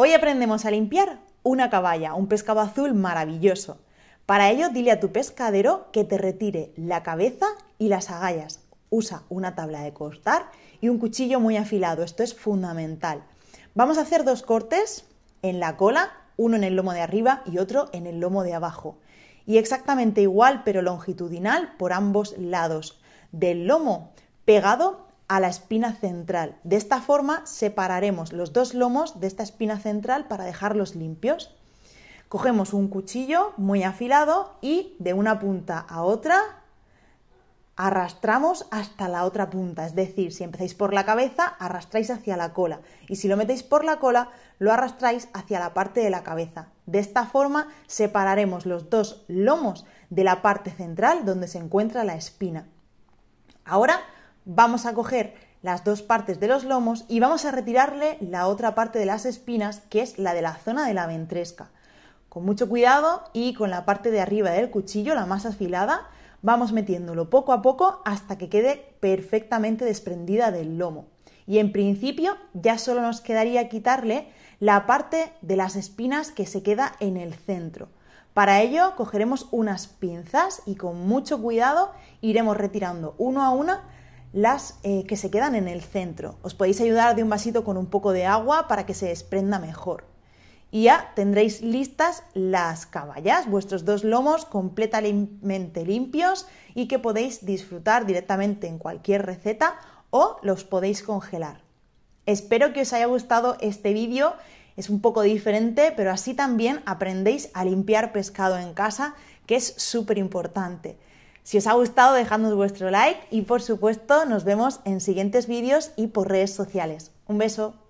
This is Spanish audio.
Hoy aprendemos a limpiar una caballa, un pescado azul maravilloso. Para ello, dile a tu pescadero que te retire la cabeza y las agallas. Usa una tabla de cortar y un cuchillo muy afilado, esto es fundamental. Vamos a hacer dos cortes en la cola, uno en el lomo de arriba y otro en el lomo de abajo. Y exactamente igual, pero longitudinal, por ambos lados. Del lomo pegado a la espina central. De esta forma separaremos los dos lomos de esta espina central para dejarlos limpios. Cogemos un cuchillo muy afilado y de una punta a otra arrastramos hasta la otra punta. Es decir, si empezáis por la cabeza, arrastráis hacia la cola. Y si lo metéis por la cola, lo arrastráis hacia la parte de la cabeza. De esta forma separaremos los dos lomos de la parte central donde se encuentra la espina. Ahora vamos a coger las dos partes de los lomos y vamos a retirarle la otra parte de las espinas, que es la de la zona de la ventresca. Con mucho cuidado y con la parte de arriba del cuchillo, la más afilada, vamos metiéndolo poco a poco hasta que quede perfectamente desprendida del lomo. Y en principio ya solo nos quedaría quitarle la parte de las espinas que se queda en el centro. Para ello cogeremos unas pinzas y con mucho cuidado iremos retirando uno a una las eh, que se quedan en el centro. Os podéis ayudar de un vasito con un poco de agua para que se desprenda mejor. Y ya tendréis listas las caballas, vuestros dos lomos completamente limpios y que podéis disfrutar directamente en cualquier receta o los podéis congelar. Espero que os haya gustado este vídeo, es un poco diferente, pero así también aprendéis a limpiar pescado en casa, que es súper importante. Si os ha gustado, dejadnos vuestro like y por supuesto nos vemos en siguientes vídeos y por redes sociales. Un beso.